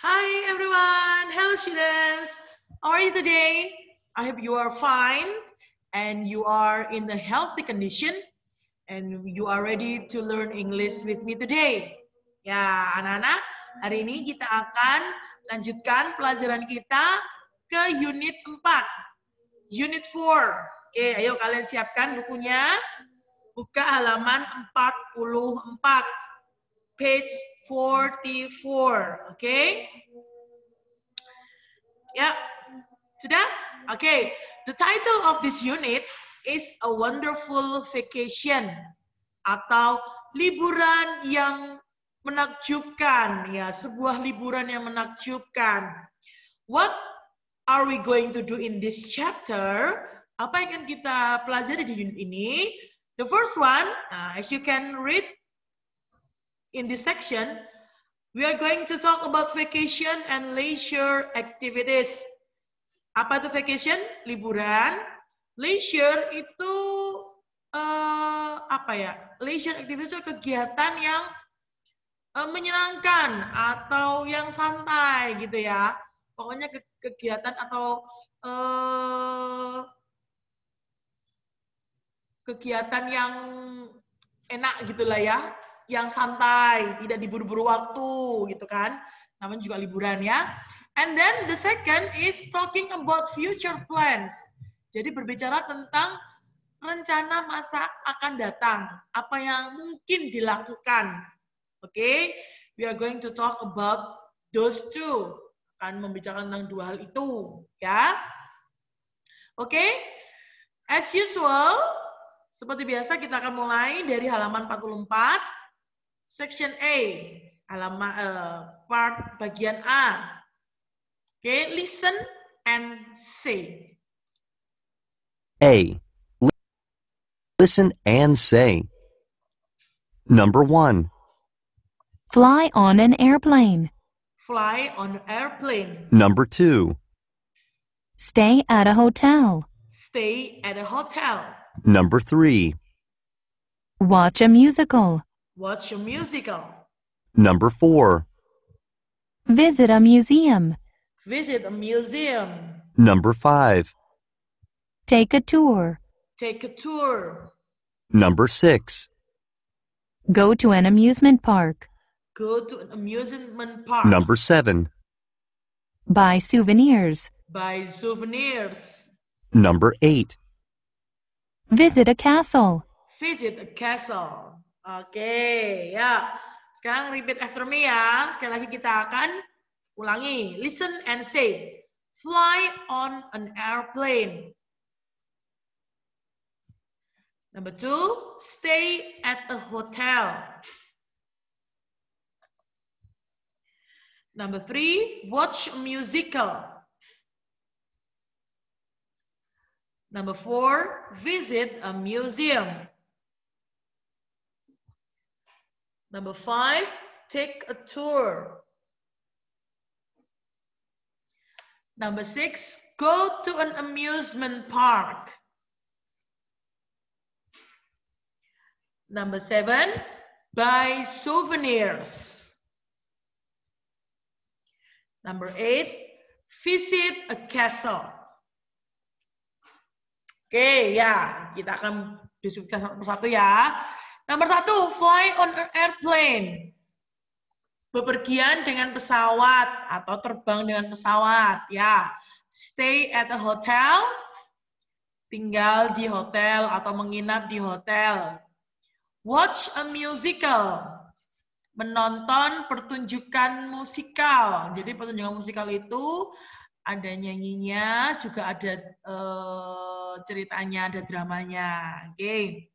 Hi everyone, hello students. How are you today? I hope you are fine and you are in the healthy condition and you are ready to learn English with me today. Ya, anak-anak, hari ini kita akan lanjutkan pelajaran kita ke unit 4. Unit 4. Oke, ayo kalian siapkan bukunya. Buka halaman 44 page 44. Oke. Okay? Ya, sudah? Oke. Okay. The title of this unit is A Wonderful Vacation atau liburan yang menakjubkan ya, sebuah liburan yang menakjubkan. What are we going to do in this chapter? Apa yang akan kita pelajari di unit ini? The first one, uh, as you can read In this section, we are going to talk about vacation and leisure activities. Apa itu vacation? Liburan. Leisure itu uh, apa ya? Leisure activities itu kegiatan yang uh, menyenangkan atau yang santai gitu ya. Pokoknya ke kegiatan atau uh, kegiatan yang enak gitulah ya yang santai, tidak diburu-buru waktu gitu kan. Namun juga liburan ya. And then the second is talking about future plans. Jadi berbicara tentang rencana masa akan datang, apa yang mungkin dilakukan. Oke, okay? we are going to talk about those two. Akan membicarakan tentang dua hal itu, ya. Oke. Okay? As usual, seperti biasa kita akan mulai dari halaman 44 Section A, alamat uh, eh, part bagian A. Okay, listen and say. A. Listen and say. Number one. Fly on an airplane. Fly on airplane. Number two. Stay at a hotel. Stay at a hotel. Number three. Watch a musical. What's your musical? Number four. Visit a museum. Visit a museum. Number five. Take a tour. Take a tour. Number six. Go to an amusement park. Go to an amusement park. Number seven. Buy souvenirs. Buy souvenirs. Number eight. Visit a castle. Visit a castle. Oke, okay, ya. Sekarang repeat after me ya. Sekali lagi kita akan ulangi. Listen and say. Fly on an airplane. Number two, stay at a hotel. Number three, watch a musical. Number four, visit a museum. Number five, take a tour. Number six, go to an amusement park. Number seven, buy souvenirs. Number eight, visit a castle. Oke okay, ya, kita akan disebutkan satu satu ya. Nomor satu, fly on an airplane. Bepergian dengan pesawat atau terbang dengan pesawat. Ya, stay at a hotel. Tinggal di hotel atau menginap di hotel. Watch a musical. Menonton pertunjukan musikal. Jadi pertunjukan musikal itu ada nyanyinya, juga ada uh, ceritanya, ada dramanya. Oke. Okay.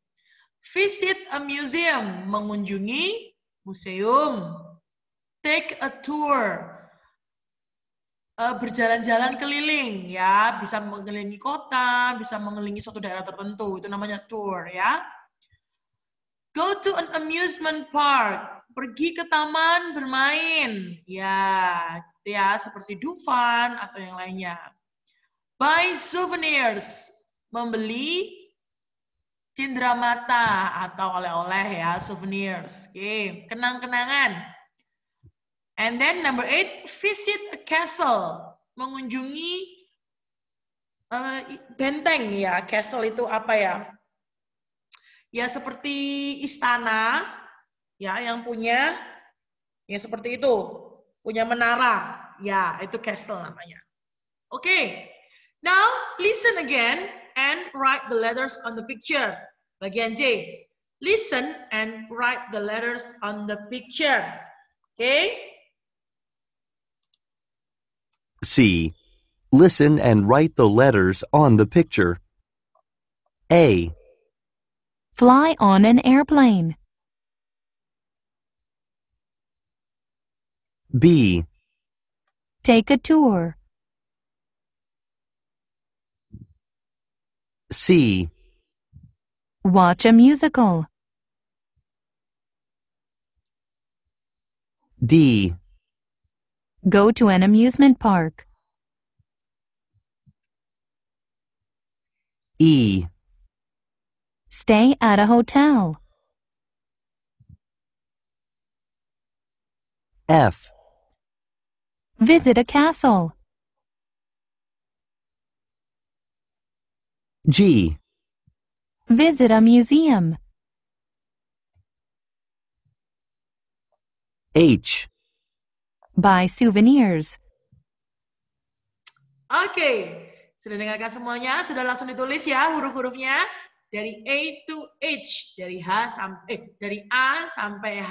Visit a museum, mengunjungi museum. Take a tour, eh, berjalan-jalan keliling ya, bisa mengelilingi kota, bisa mengelilingi suatu daerah tertentu, itu namanya tour ya. Go to an amusement park, pergi ke taman bermain, ya, ya seperti Dufan atau yang lainnya. Buy souvenirs, membeli cindera mata atau oleh-oleh ya, souvenirs. Oke, okay. kenang-kenangan. And then number eight, visit a castle. Mengunjungi uh, benteng ya. Castle itu apa ya? Ya seperti istana ya yang punya ya seperti itu. Punya menara. Ya, itu castle namanya. Oke. Okay. Now, listen again. and write the letters on the picture. Bagian J. Listen and write the letters on the picture. Okay? C. Listen and write the letters on the picture. A. Fly on an airplane. B. Take a tour. C. Watch a musical. D. Go to an amusement park. E. Stay at a hotel. F. Visit a castle. G. Visit a museum. H. Buy souvenirs. Oke, sudah dengarkan semuanya, sudah langsung ditulis ya huruf-hurufnya dari A to H, dari H sampai eh, dari A sampai H.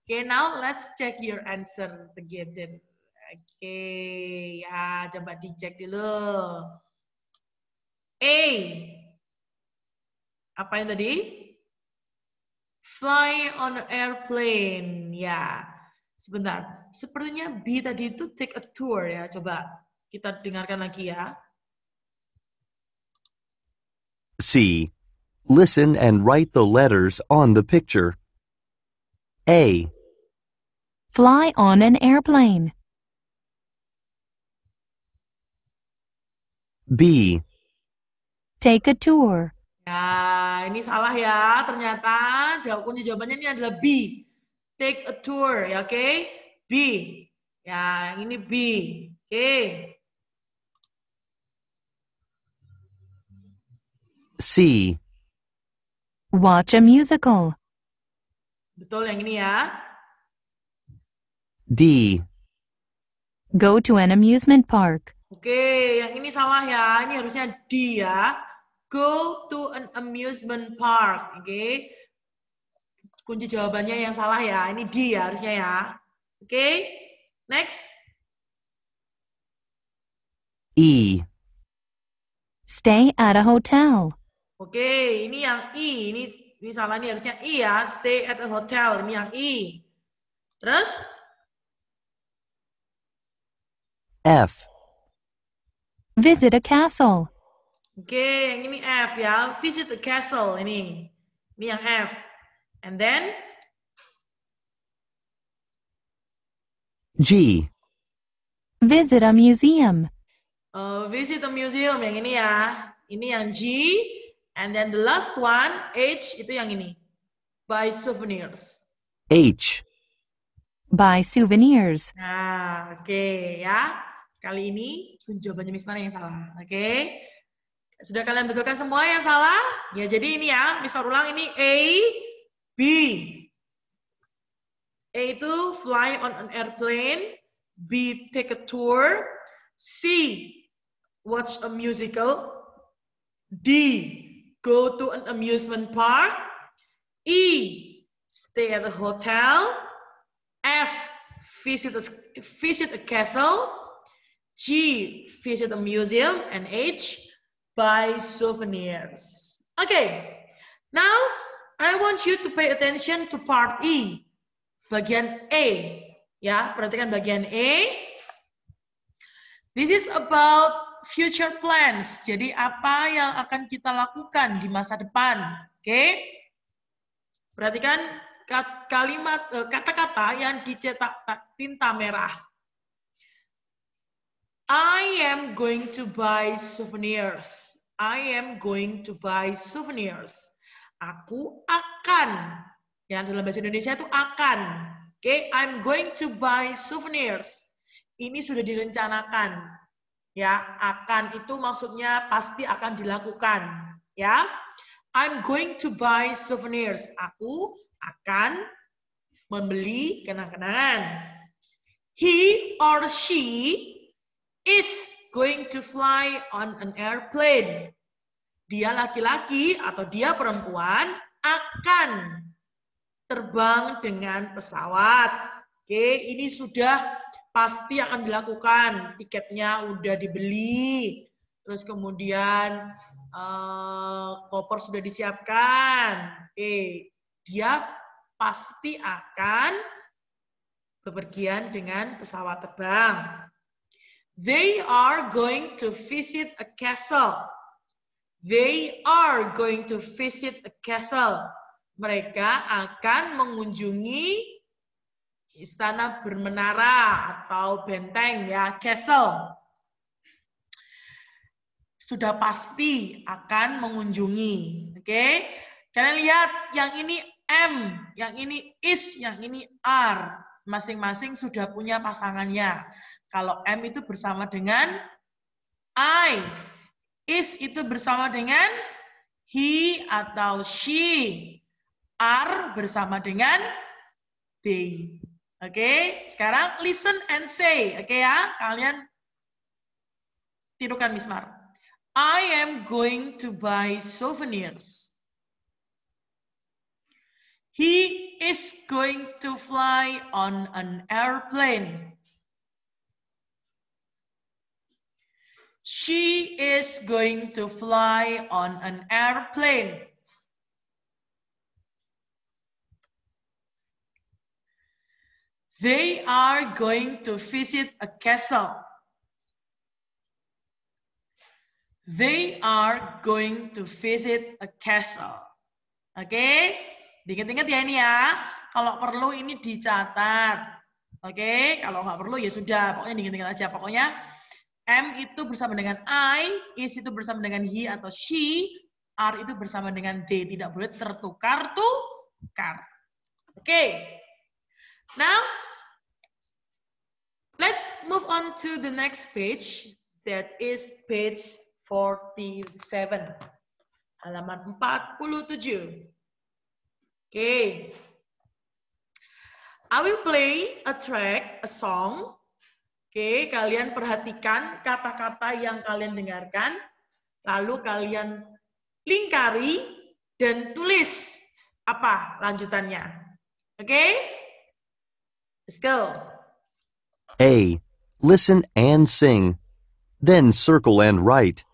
Oke, okay, now let's check your answer together. Oke, okay. ya coba dicek dulu. A. Apa yang tadi? Fly on an airplane. Ya, sebentar. Sepertinya B tadi itu take a tour ya. Coba kita dengarkan lagi ya. C. Listen and write the letters on the picture. A. Fly on an airplane. B. Take a tour. Ya, ini salah ya. Ternyata jawabannya jawabannya ini adalah B. Take a tour, ya oke? Okay? B. Ya, ini B. Oke. Okay. C. Watch a musical. Betul yang ini ya. D. Go to an amusement park. Oke, okay, yang ini salah ya. Ini harusnya D ya. Go to an amusement park. Oke. Okay? Kunci jawabannya yang salah ya. Ini D ya harusnya ya. Oke. Okay? Next. E. Stay at a hotel. Oke, okay, ini yang E. Ini ini salah nih. harusnya E ya. Stay at a hotel. Ini yang E. Terus? F. Visit a castle. Oke, okay, yang ini F ya. Visit the castle ini. Ini yang F. And then G. Visit a museum. Uh, visit a museum yang ini ya. Ini yang G. And then the last one H itu yang ini. Buy souvenirs. H. Buy souvenirs. Nah, oke okay, ya. Kali ini jawabannya Miss Mara yang salah. Oke. Okay? Sudah kalian betulkan semua yang salah? Ya, jadi ini ya, bisa ulang ini A, B. A itu fly on an airplane, B take a tour, C watch a musical, D go to an amusement park, E stay at a hotel, F visit a, visit a castle, G visit a museum, and H buy souvenirs. Okay, now I want you to pay attention to part E, bagian A. Ya, perhatikan bagian A. This is about future plans. Jadi apa yang akan kita lakukan di masa depan. Oke. Okay? Perhatikan kalimat eh, kata-kata yang dicetak tinta merah. I am going to buy souvenirs. I am going to buy souvenirs. Aku akan. Yang dalam bahasa Indonesia itu akan. Oke, okay? I'm going to buy souvenirs. Ini sudah direncanakan. Ya, akan itu maksudnya pasti akan dilakukan. Ya, I'm going to buy souvenirs. Aku akan membeli kenang-kenangan. He or she is going to fly on an airplane. Dia laki-laki atau dia perempuan akan terbang dengan pesawat. Oke, ini sudah pasti akan dilakukan. Tiketnya udah dibeli, terus kemudian uh, koper sudah disiapkan. Oke, dia pasti akan bepergian dengan pesawat terbang. They are going to visit a castle. They are going to visit a castle. Mereka akan mengunjungi istana bermenara atau benteng ya, castle. Sudah pasti akan mengunjungi. Oke. Okay? Kalian lihat yang ini M, yang ini is, yang ini R, Masing-masing sudah punya pasangannya. Kalau M itu bersama dengan I. Is itu bersama dengan he atau she. Are bersama dengan they. Oke, okay? sekarang listen and say. Oke okay ya, kalian tirukan Mismar. I am going to buy souvenirs. He is going to fly on an airplane. She is going to fly on an airplane. They are going to visit a castle. They are going to visit a castle. Oke, okay? diingat-ingat ya ini ya. Kalau perlu ini dicatat. Oke, okay? kalau nggak perlu ya sudah. Pokoknya diingat-ingat aja. Pokoknya M itu bersama dengan I, is itu bersama dengan he atau she, R itu bersama dengan D. Tidak boleh tertukar, tukar. Oke. Okay. Now, let's move on to the next page. That is page 47. Halaman 47. Okay. I will play a track, a song Oke, kalian perhatikan kata-kata yang kalian dengarkan, lalu kalian lingkari dan tulis apa lanjutannya. Oke? Let's go. A. Listen and sing. Then circle and write.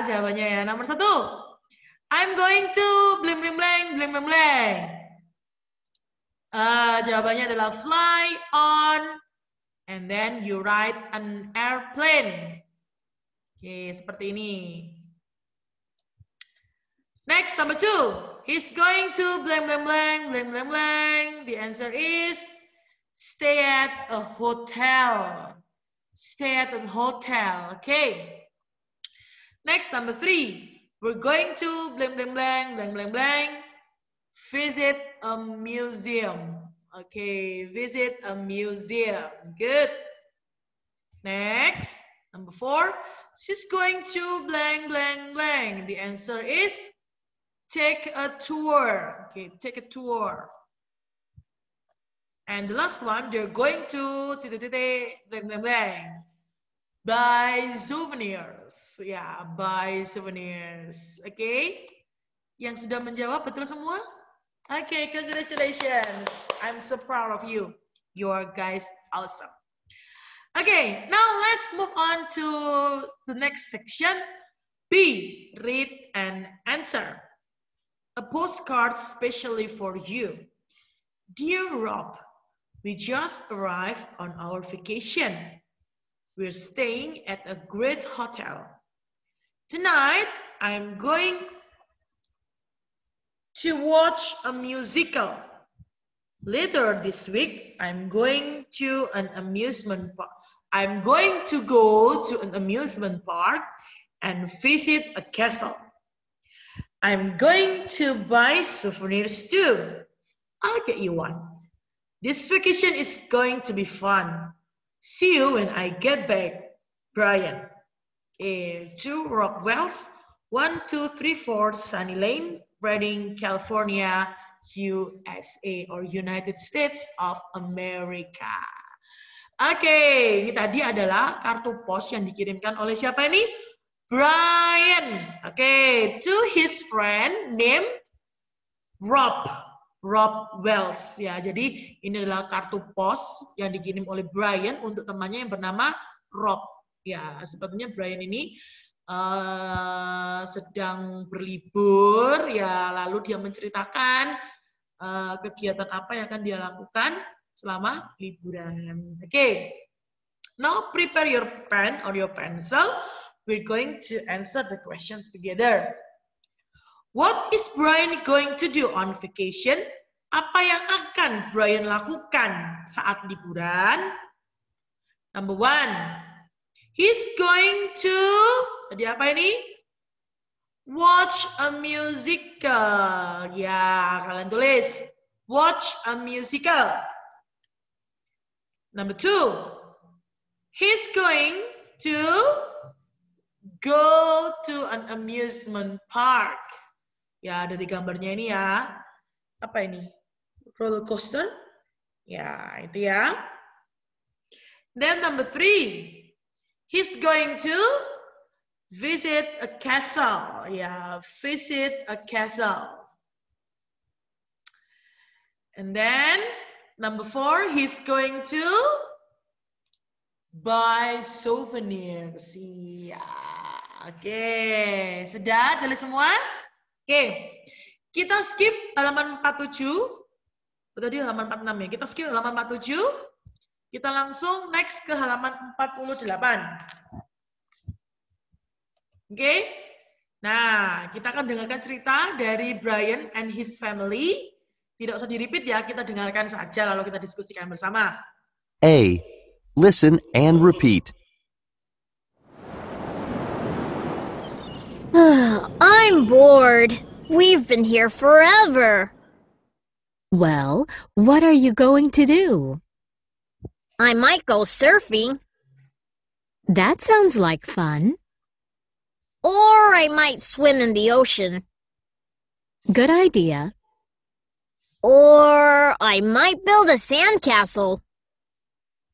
jawabannya ya. Nomor satu, I'm going to blank blank blank blank blank blank. Uh, eh, jawabannya adalah fly on and then you ride an airplane. Oke, okay, seperti ini. Next, number two. He's going to blank, blank, blank, blank, blank, blank. The answer is stay at a hotel. Stay at a hotel. Okay. Next, number three. We're going to blank, blank, blank, blank, blank, blank. Visit a museum. Okay, visit a museum. Good. Next, number four. She's going to blank, blank, blank. The answer is take a tour. Okay, take a tour. And the last one, they're going to blank, blank, blank buy souvenirs. Ya, yeah, buy souvenirs. Oke. Okay? Yang sudah menjawab betul semua? Oke, okay, congratulations. I'm so proud of you. You are guys awesome. Okay, now let's move on to the next section. B, read and answer. A postcard specially for you. Dear Rob, we just arrived on our vacation. We're staying at a great hotel. Tonight, I'm going to watch a musical. Later this week, I'm going to an amusement park. I'm going to go to an amusement park and visit a castle. I'm going to buy souvenirs too. I'll get you one. This vacation is going to be fun. See you when I get back, Brian. Eh, to Rockwells, 1234 Sunny Lane, Redding, California, USA or United States of America. Oke, okay, ini tadi adalah kartu pos yang dikirimkan oleh siapa ini? Brian. Oke, okay, to his friend named Rob. Rob Wells ya. Jadi ini adalah kartu pos yang dikirim oleh Brian untuk temannya yang bernama Rob. Ya, sepertinya Brian ini uh, sedang berlibur ya, lalu dia menceritakan uh, kegiatan apa yang akan dia lakukan selama liburan. Oke. Okay. Now prepare your pen or your pencil. We're going to answer the questions together. What is Brian going to do on vacation? Apa yang akan Brian lakukan saat liburan? Number one, he's going to, tadi apa ini? Watch a musical. Ya, kalian tulis. Watch a musical. Number two, he's going to go to an amusement park. Ya, dari gambarnya ini ya. Apa ini? Roller coaster. Ya, itu ya. Then number three. He's going to visit a castle. Ya, visit a castle. And then number four, he's going to buy souvenirs. ya Oke, okay. sudah tulis semua? Oke, kita skip halaman 47. tadi halaman 46 ya. Kita skip halaman 47. Kita langsung next ke halaman 48. Oke. Nah, kita akan dengarkan cerita dari Brian and his family. Tidak usah diripit ya, kita dengarkan saja lalu kita diskusikan bersama. A. Listen and repeat. I'm bored. We've been here forever. Well, what are you going to do? I might go surfing. That sounds like fun. Or I might swim in the ocean. Good idea. Or I might build a sandcastle.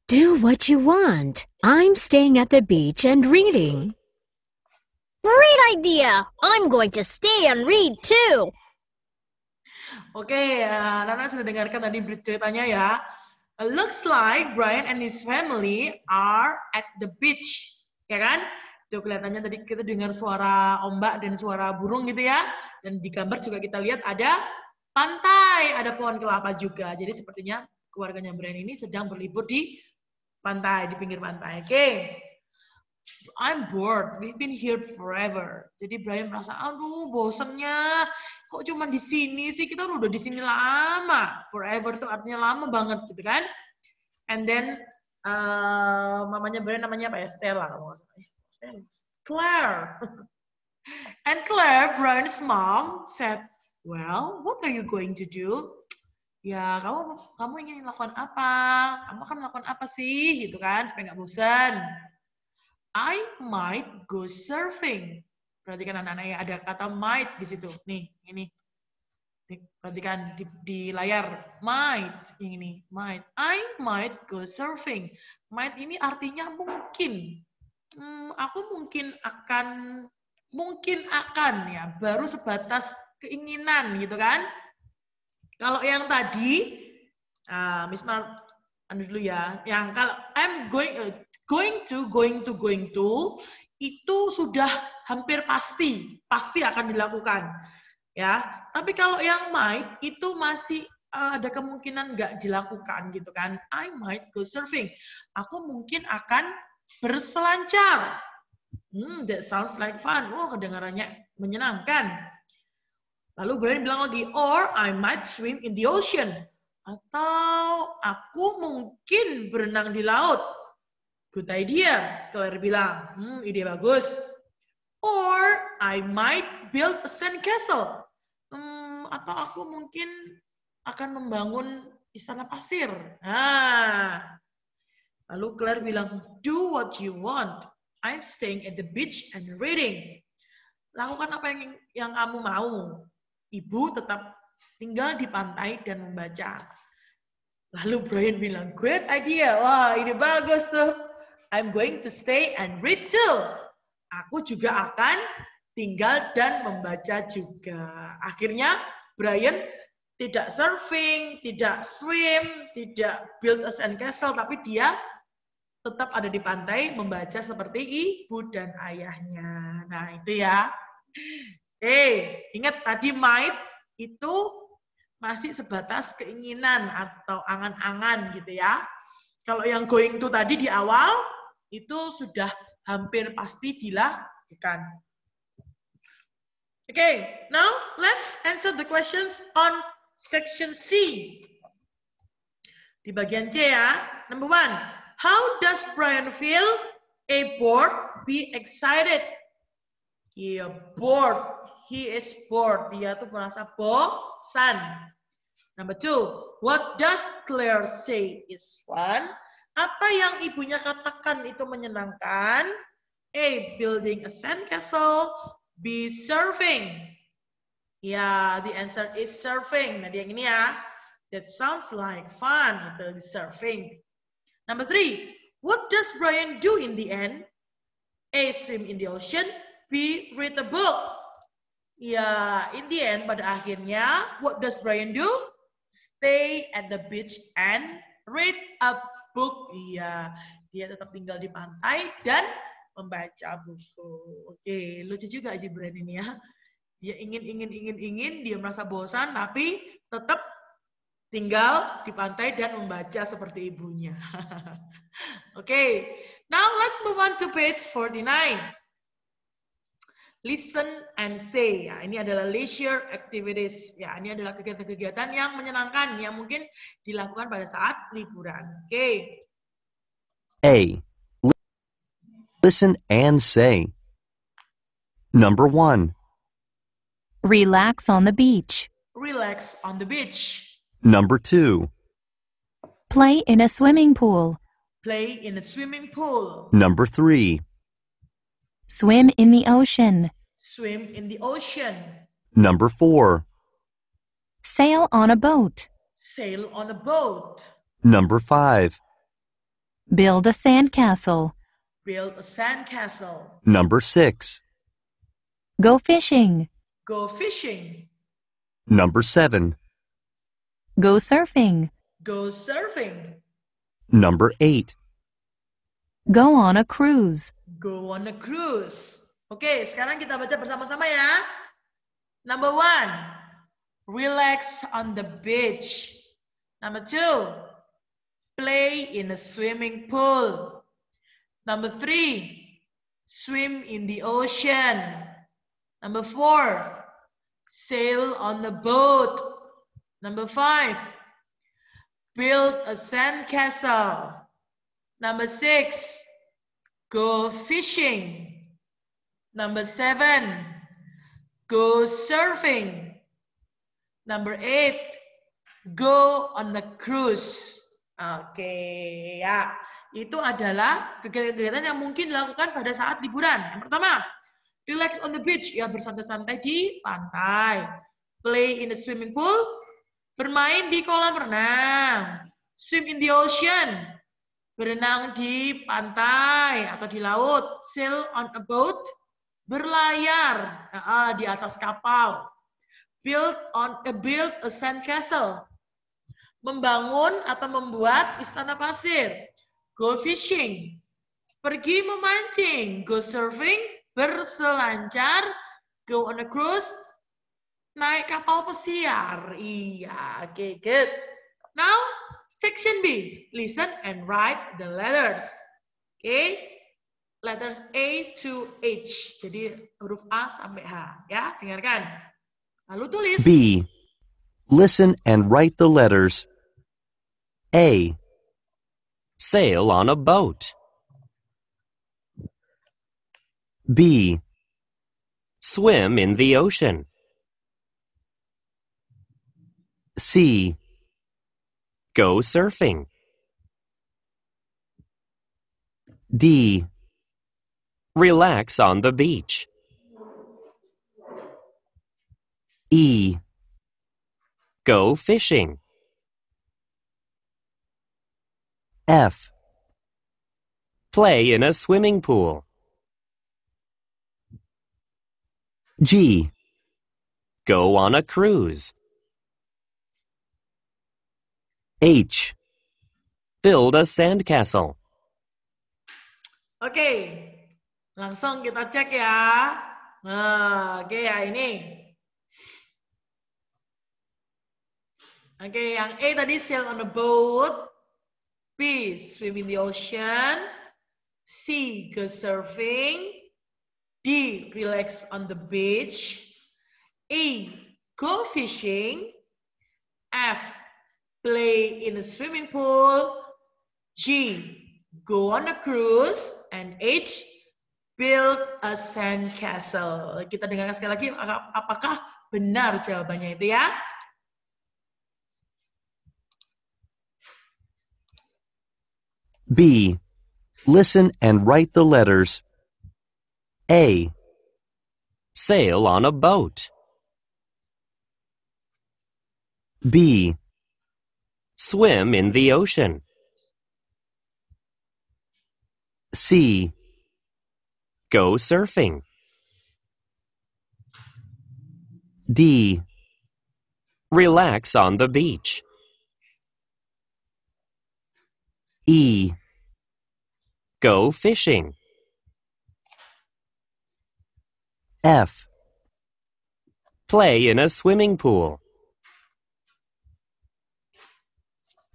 Do what you want. I'm staying at the beach and reading. Great idea! I'm going to stay and read too. Oke, okay, uh, eh, Nana sudah dengarkan tadi ceritanya ya. It looks like Brian and his family are at the beach, ya kan? Tuh kelihatannya tadi kita dengar suara ombak dan suara burung gitu ya. Dan di gambar juga kita lihat ada pantai, ada pohon kelapa juga. Jadi sepertinya keluarganya Brian ini sedang berlibur di pantai, di pinggir pantai. Oke. Okay. I'm bored, we've been here forever. Jadi Brian merasa, aduh bosennya, kok cuma di sini sih, kita udah di sini lama. Forever itu artinya lama banget gitu kan. And then, uh, mamanya Brian namanya apa ya? Stella Claire. And Claire, Brian's mom, said, well, what are you going to do? ya kamu kamu ingin melakukan apa kamu akan melakukan apa sih gitu kan supaya nggak bosan I might go surfing. Perhatikan anak-anak ya, ada kata might di situ. Nih, ini. Perhatikan di, di layar. Might, ini. Might. I might go surfing. Might ini artinya mungkin. Hmm, aku mungkin akan, mungkin akan ya, baru sebatas keinginan gitu kan. Kalau yang tadi, uh, Miss Mar, anu dulu ya, yang kalau I'm going, uh, Going to, going to, going to itu sudah hampir pasti, pasti akan dilakukan. Ya, tapi kalau yang might itu masih eh, ada kemungkinan nggak dilakukan gitu kan. I might go surfing. Aku mungkin akan berselancar. Hmm, that sounds like fun. Oh, kedengarannya menyenangkan. Lalu Brian bilang lagi, or I might swim in the ocean. Atau aku mungkin berenang di laut. Good idea, Claire bilang. Hmm, ide bagus. Or I might build a sand castle. Hmm, atau aku mungkin akan membangun istana pasir. Nah. Lalu Claire bilang, do what you want. I'm staying at the beach and reading. Lakukan apa yang, yang kamu mau. Ibu tetap tinggal di pantai dan membaca. Lalu Brian bilang, great idea. Wah, ini bagus tuh. I'm going to stay and read too. Aku juga akan tinggal dan membaca juga. Akhirnya Brian tidak surfing, tidak swim, tidak build a sandcastle, tapi dia tetap ada di pantai membaca seperti ibu dan ayahnya. Nah, itu ya. Eh, hey, ingat tadi might itu masih sebatas keinginan atau angan-angan gitu ya. Kalau yang going to tadi di awal, itu sudah hampir pasti dilakukan. Okay, now let's answer the questions on section C. Di bagian C ya. Number one, how does Brian feel a bored, be excited? Iya, yeah, bored. He is bored. Dia tuh merasa bosan. Number two, what does Claire say is fun? Apa yang ibunya katakan itu menyenangkan? A. Building a sandcastle. B. Surfing. Ya, the answer is surfing. Nah, yang ini ya. That sounds like fun. Itu surfing. Number three. What does Brian do in the end? A. Swim in the ocean. B. Read a book. Ya, in the end, pada akhirnya, what does Brian do? Stay at the beach and read a book, iya. Dia tetap tinggal di pantai dan membaca buku. Oke, lucu juga sih brand ini ya. Dia ingin, ingin, ingin, ingin, dia merasa bosan, tapi tetap tinggal di pantai dan membaca seperti ibunya. Oke, okay. now let's move on to page 49. listen and say. Ya, ini adalah leisure activities. Ya, ini adalah kegiatan-kegiatan yang menyenangkan yang mungkin dilakukan pada saat liburan. Oke. Okay. A. Listen and say. Number one. Relax on the beach. Relax on the beach. Number two. Play in a swimming pool. Play in a swimming pool. Number three. Swim in the ocean. Swim in the ocean. Number four. Sail on a boat. Sail on a boat. Number five. Build a sandcastle. Build a sandcastle. Number six. Go fishing. Go fishing. Number seven. Go surfing. Go surfing. Number eight. Go on a cruise. Go on a cruise. Oke, sekarang kita baca bersama-sama ya. Number one, relax on the beach. Number two, play in a swimming pool. Number three, swim in the ocean. Number four, sail on the boat. Number five, build a sandcastle. Number six, go fishing. Number seven, go surfing. Number eight, go on the cruise. Oke, okay, ya. Itu adalah kegiatan-kegiatan yang mungkin dilakukan pada saat liburan. Yang pertama, relax on the beach, ya bersantai-santai di pantai. Play in the swimming pool, bermain di kolam renang. Swim in the ocean, berenang di pantai atau di laut, sail on a boat, berlayar uh, di atas kapal, build on a build a sandcastle, membangun atau membuat istana pasir, go fishing, pergi memancing, go surfing, berselancar, go on a cruise, naik kapal pesiar. Iya, oke, okay, good. Now, Section B, listen and write the letters. okay? letters A to H. Jadi huruf A sampai H ya, dengarkan. Lalu tulis. B. Listen and write the letters. A. Sail on a boat. B. Swim in the ocean. C go surfing. D. Relax on the beach. E. Go fishing. F. Play in a swimming pool. G. Go on a cruise. H. Build a sandcastle. Oke, okay. langsung kita cek ya. Nah, oke okay ya ini. Oke, okay, yang A tadi sail on a boat. B, swim in the ocean. C, go surfing. D, relax on the beach. E, go fishing. F, play in a swimming pool. G, go on a cruise. And H, build a sandcastle. Kita dengarkan sekali lagi, apakah benar jawabannya itu ya? B. Listen and write the letters. A. Sail on a boat. B. Swim in the ocean. C. Go surfing. D. Relax on the beach. E. Go fishing. F. Play in a swimming pool.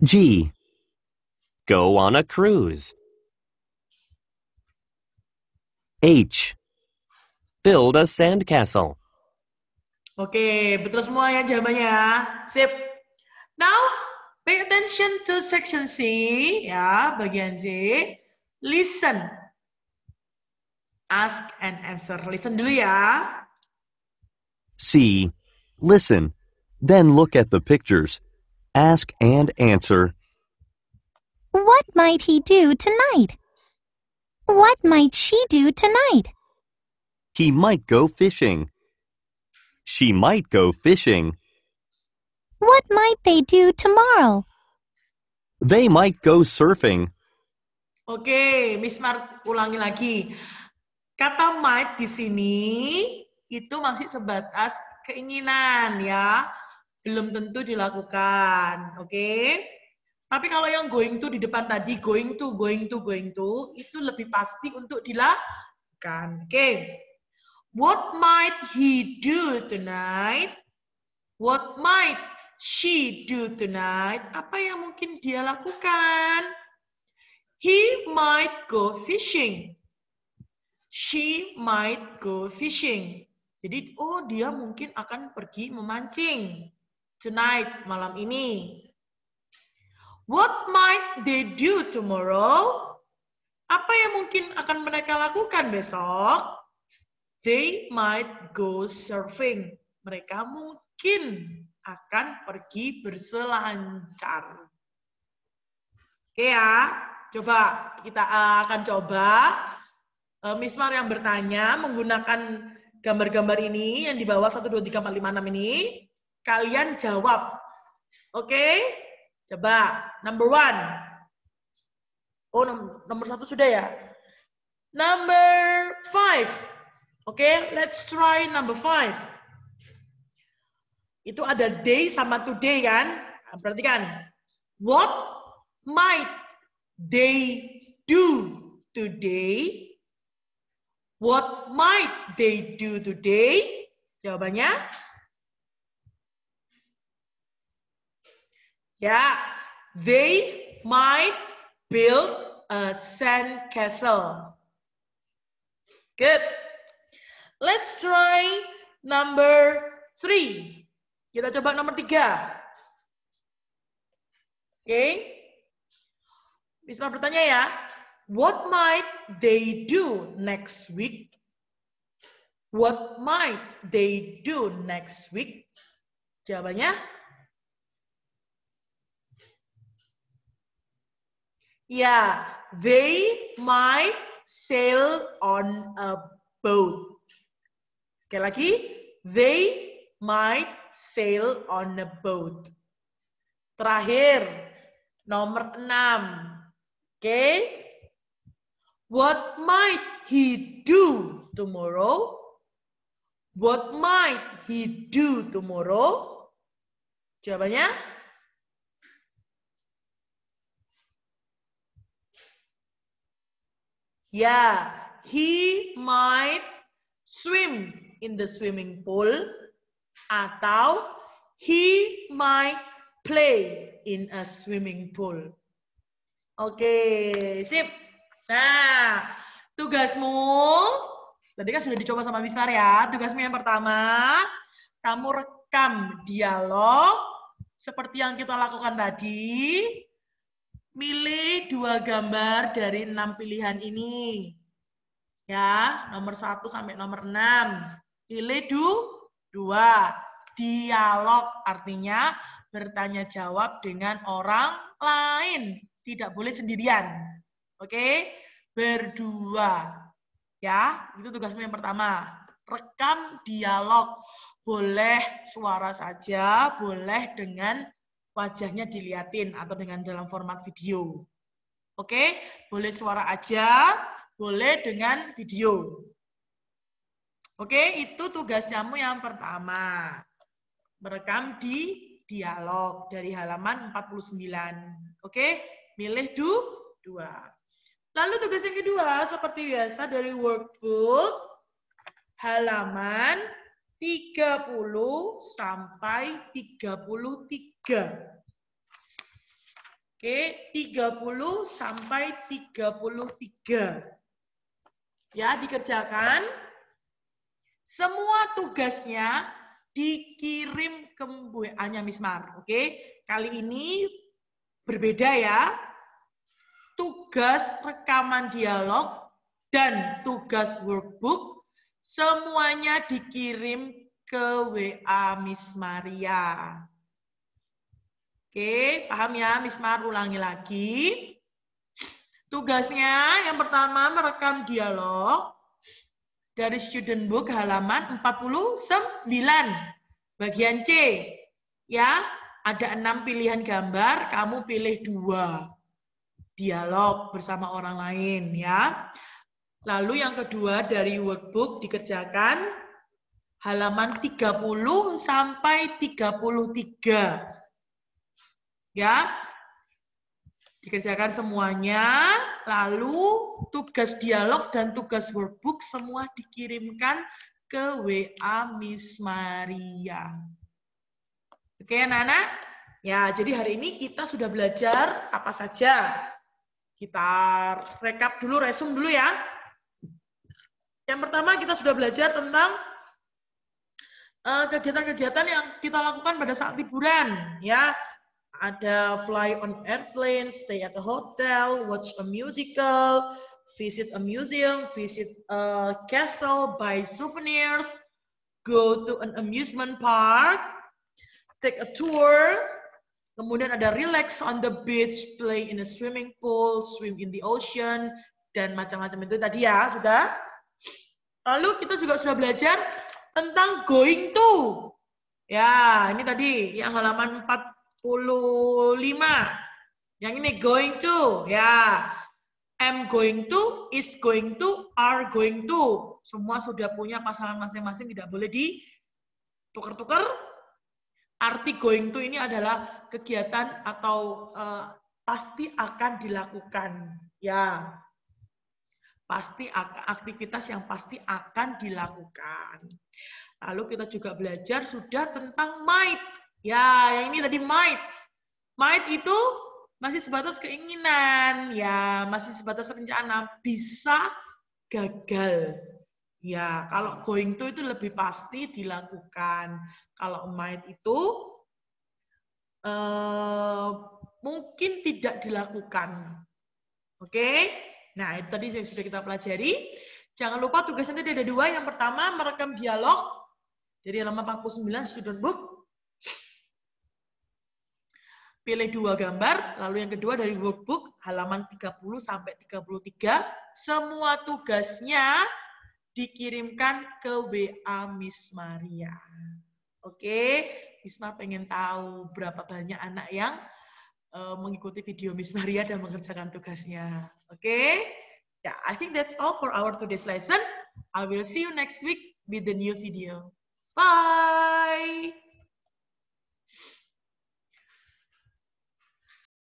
G. Go on a cruise. H. Build a sandcastle. Okay, betul semua ya jawabannya. Sip. Now, pay attention to section C, ya, bagian C. Listen. Ask and answer. Listen dulu ya. C. Listen. Then look at the pictures ask and answer. What might he do tonight? What might she do tonight? He might go fishing. She might go fishing. What might they do tomorrow? They might go surfing. Oke, okay, Miss Mart ulangi lagi. Kata might di sini itu masih sebatas keinginan ya. belum tentu dilakukan. Oke? Okay? Tapi kalau yang going to di depan tadi, going to, going to, going to, itu lebih pasti untuk dilakukan. Oke. Okay. What might he do tonight? What might she do tonight? Apa yang mungkin dia lakukan? He might go fishing. She might go fishing. Jadi, oh dia mungkin akan pergi memancing tonight, malam ini. What might they do tomorrow? Apa yang mungkin akan mereka lakukan besok? They might go surfing. Mereka mungkin akan pergi berselancar. Oke ya, coba kita akan coba eh, Miss Mar yang bertanya menggunakan gambar-gambar ini yang di bawah 1, 2, 3, 4, 5, 6 ini. Kalian jawab. Oke? Okay? Coba. Number one. Oh, nomor, satu sudah ya? Number five. Oke, okay? let's try number five. Itu ada day sama today kan? Perhatikan. What might they do today? What might they do today? Jawabannya Ya, they might build a sand castle. Good. Let's try number three. Kita coba nomor tiga. Oke. Okay. Bisa bertanya ya. What might they do next week? What might they do next week? Jawabannya Yeah, they might sail on a boat. Sekali lagi, they might sail on a boat. Terakhir, nomor enam. Oke. Okay. What might he do tomorrow? What might he do tomorrow? Jawabannya Ya, he might swim in the swimming pool atau he might play in a swimming pool. Oke, okay, sip. Nah, tugasmu tadi kan sudah dicoba sama Miss ya. Tugasmu yang pertama, kamu rekam dialog seperti yang kita lakukan tadi Milih dua gambar dari enam pilihan ini. Ya, nomor satu sampai nomor enam. Pilih du, dua. Dialog artinya bertanya jawab dengan orang lain. Tidak boleh sendirian. Oke, berdua. Ya, itu tugasmu yang pertama. Rekam dialog. Boleh suara saja, boleh dengan wajahnya diliatin atau dengan dalam format video. Oke, boleh suara aja, boleh dengan video. Oke, itu tugas kamu yang pertama. Merekam di dialog dari halaman 49. Oke, milih du, dua. Lalu tugas yang kedua, seperti biasa dari workbook, halaman 30 sampai 33. Oke, 30 sampai 33. Ya, dikerjakan. Semua tugasnya dikirim ke WA-nya ah, Mismar. Oke, kali ini berbeda ya. Tugas rekaman dialog dan tugas workbook semuanya dikirim ke WA Miss Maria. Oke, paham ya? Mismar ulangi lagi. Tugasnya yang pertama merekam dialog dari student book halaman 49 bagian C. Ya, ada enam pilihan gambar, kamu pilih dua. Dialog bersama orang lain ya. Lalu yang kedua dari workbook dikerjakan halaman 30 sampai 33 Ya. Dikerjakan semuanya, lalu tugas dialog dan tugas workbook semua dikirimkan ke WA Miss Maria. Oke, anak-anak? Ya, jadi hari ini kita sudah belajar apa saja. Kita rekap dulu, resum dulu ya. Yang pertama kita sudah belajar tentang eh, kegiatan-kegiatan yang kita lakukan pada saat liburan, ya ada fly on airplane, stay at a hotel, watch a musical, visit a museum, visit a castle, buy souvenirs, go to an amusement park, take a tour, kemudian ada relax on the beach, play in a swimming pool, swim in the ocean, dan macam-macam itu tadi ya, sudah. Lalu kita juga sudah belajar tentang going to. Ya, ini tadi yang halaman 4 yang ini going to, ya. Am going to, is going to, are going to. Semua sudah punya pasangan masing-masing, tidak boleh ditukar-tukar. Arti going to ini adalah kegiatan atau uh, pasti akan dilakukan, ya. Pasti aktivitas yang pasti akan dilakukan. Lalu kita juga belajar sudah tentang might Ya, yang ini tadi might. Might itu masih sebatas keinginan, ya masih sebatas rencana. Bisa gagal. Ya, kalau going to itu lebih pasti dilakukan. Kalau might itu uh, mungkin tidak dilakukan. Oke? Okay? Nah, itu tadi yang sudah kita pelajari. Jangan lupa tugasnya nanti ada dua. Yang pertama, merekam dialog. Jadi halaman 49 student book. Pilih dua gambar, lalu yang kedua dari workbook halaman 30 sampai 33. Semua tugasnya dikirimkan ke WA Miss Maria. Oke, Isma pengen tahu berapa banyak anak yang e, mengikuti video Miss Maria dan mengerjakan tugasnya. Oke? Yeah, I think that's all for our today's lesson. I will see you next week with the new video. Bye!